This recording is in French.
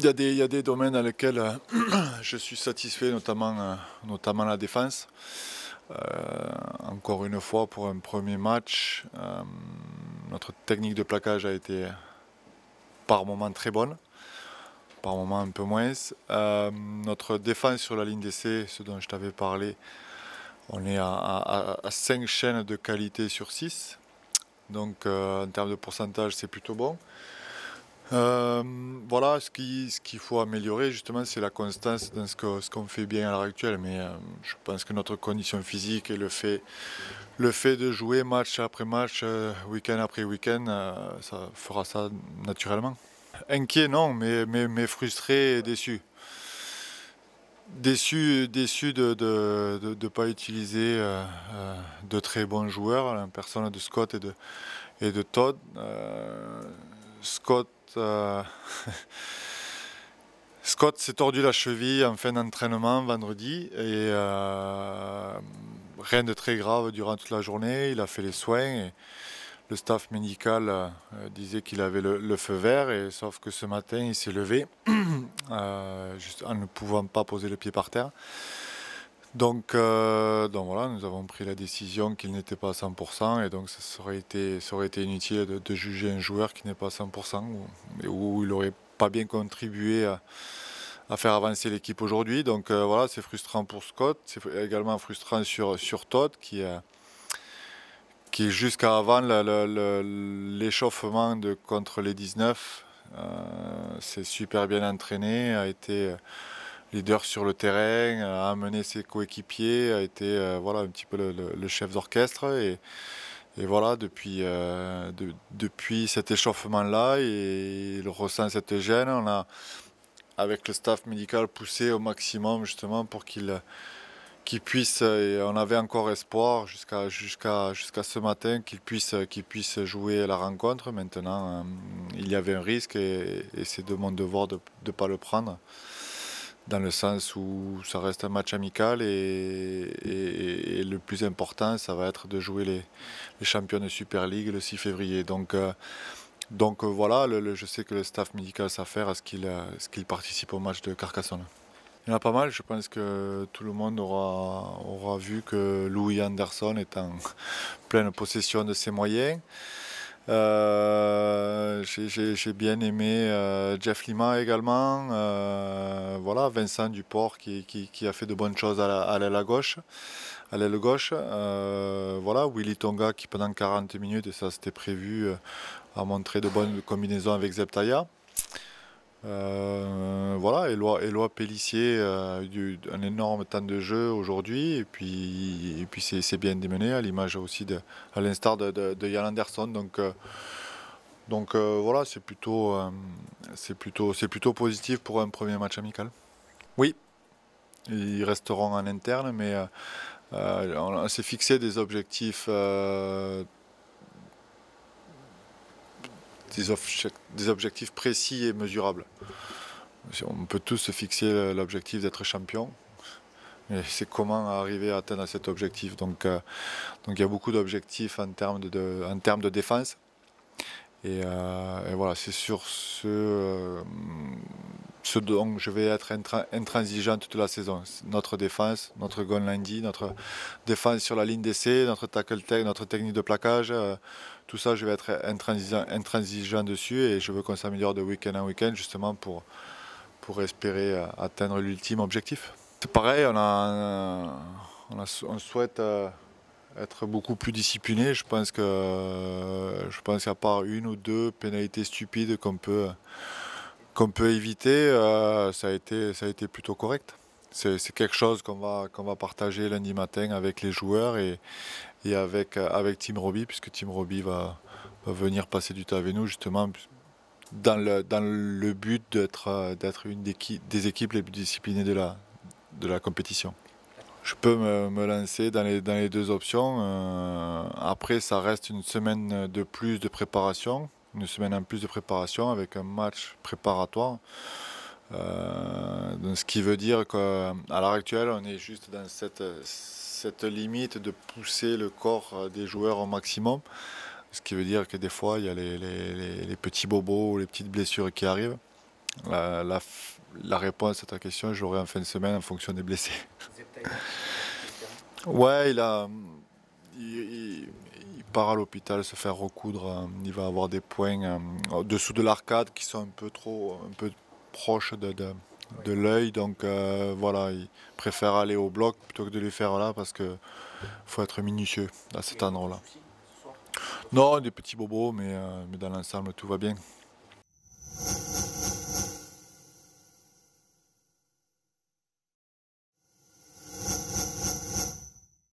il y, a des, domaines dans lesquels euh, je suis satisfait, notamment, euh, notamment la défense. Euh, encore une fois, pour un premier match, notre technique de plaquage a été par moments très bonne, par moments un peu moins. notre défense sur la ligne d'essai, ce dont je t'avais parlé, on est à, à, 5 chaînes de qualité sur 6. Donc en termes de pourcentage, c'est plutôt bon. Euh, voilà, ce qu'il ce qu'il faut améliorer justement, c'est la constance dans ce qu'on ce qu'on fait bien à l'heure actuelle. Mais euh, je pense que notre condition physique et le fait, le fait de jouer match après match, euh, week-end après week-end, ça fera ça naturellement. Inquiet, non, mais, mais, mais frustré et déçu. Déçu, déçu de ne de, de, pas utiliser de très bons joueurs, la personne de Scott et de, et de Todd. Scott euh, Scott s'est tordu la cheville en fin d'entraînement vendredi et euh, rien de très grave durant toute la journée. Il a fait les soins et le staff médical euh, disait qu'il avait le, feu vert, et, sauf que ce matin, il s'est levé juste en ne pouvant pas poser le pied par terre. Donc, euh, donc voilà, nous avons pris la décision qu'il n'était pas à 100% et donc ça aurait été, inutile de, juger un joueur qui n'est pas à 100% ou, où il n'aurait pas bien contribué à, faire avancer l'équipe aujourd'hui. Donc euh, voilà, c'est frustrant pour Scott, c'est également frustrant sur, sur Todd qui, qui jusqu'à avant l'échauffement contre les 19 s'est euh, super bien entraîné, a été leader sur le terrain, a amené ses coéquipiers, a été euh, voilà, un petit peu le, chef d'orchestre. Et, voilà, euh, depuis, cet échauffement-là, il ressent cette gêne. On a, avec le staff médical, poussé au maximum justement pour qu'il puisse, on avait encore espoir jusqu'à ce matin qu'il puisse, qu'il puisse jouer la rencontre. Maintenant, euh, il y avait un risque et, et c'est de mon devoir de ne pas le prendre dans le sens où ça reste un match amical et, le plus important, ça va être de jouer les, champions de Super League le 6 février. Donc, euh, donc euh, voilà, je sais que le staff médical s'affaire à ce qu'il euh, qu'il participe au match de Carcassonne. Il y en a pas mal, je pense que tout le monde aura, aura vu que Louis Anderson est en pleine possession de ses moyens. Euh, j'ai bien aimé euh, Jeff Lima également. Euh, voilà, Vincent Duport qui, a fait de bonnes choses à l'aile la, gauche. À gauche, voilà, Willy Tonga qui pendant 40 minutes, et ça c'était prévu, a montré de bonnes combinaisons avec Zeptaya. Euh, voilà, Eloi Pelissier Pellissier a eu un énorme temps de jeu aujourd'hui et puis, puis c'est bien démené à l'image aussi de, à l'instar de, de, Yann Anderson. Donc, euh, euh, voilà, c'est plutôt, plutôt, plutôt positif pour un premier match amical. Oui, ils resteront en interne, mais on s'est fixé des objectifs des, objectifs précis et mesurables. On peut tous se fixer l'objectif d'être champion, mais c'est comment arriver à atteindre cet objectif. Donc, euh, donc il y a beaucoup d'objectifs en termes de, en termes de défense. Et, euh, voilà, c'est sur ce, euh, donc je vais être intransigeant toute la saison. Notre défense, notre goal landing, notre défense sur la ligne d'essai, notre tackle tech, notre technique de placage, euh, tout ça, je vais être intransigeant, dessus et je veux qu'on s'améliore de week-end en week-end justement pour, pour espérer euh, atteindre l'ultime objectif. C'est pareil, on, souhaite euh, être beaucoup plus discipliné. Je pense que je pense qu'à part une ou deux pénalités stupides qu'on peut qu'on peut éviter, euh, ça, a été, ça a été plutôt correct. C'est quelque chose qu'on va, qu'on va partager lundi matin avec les joueurs et, et avec, euh, avec Team Roby, puisque Team Roby va, venir passer du temps avec nous, justement, dans le, but d'être euh, une des, équipes les plus disciplinées de la, de la compétition je peux me, lancer dans les, dans les deux options. après, ça reste une semaine de plus de préparation une semaine en plus de préparation avec un match préparatoire. Euh, ce qui veut dire qu'à l'heure actuelle, on est juste dans cette, cette limite de pousser le corps euh, des joueurs au maximum. Ce qui veut dire que des fois, il y a les, petits bobos ou les petites blessures qui arrivent. La, réponse à ta question, j'aurai en fin de semaine en fonction des blessés. ouais, il a part à l'hôpital se faire recoudre, euh, il va avoir des points euh, dessous de l'arcade qui sont un peu trop, un peu proches de, de, l'œil. Donc euh, voilà, il préfère aller au bloc plutôt que de les faire là parce que faut être minutieux à cet endroit-là. Non, des petits bobos, mais, mais dans l'ensemble, tout va bien.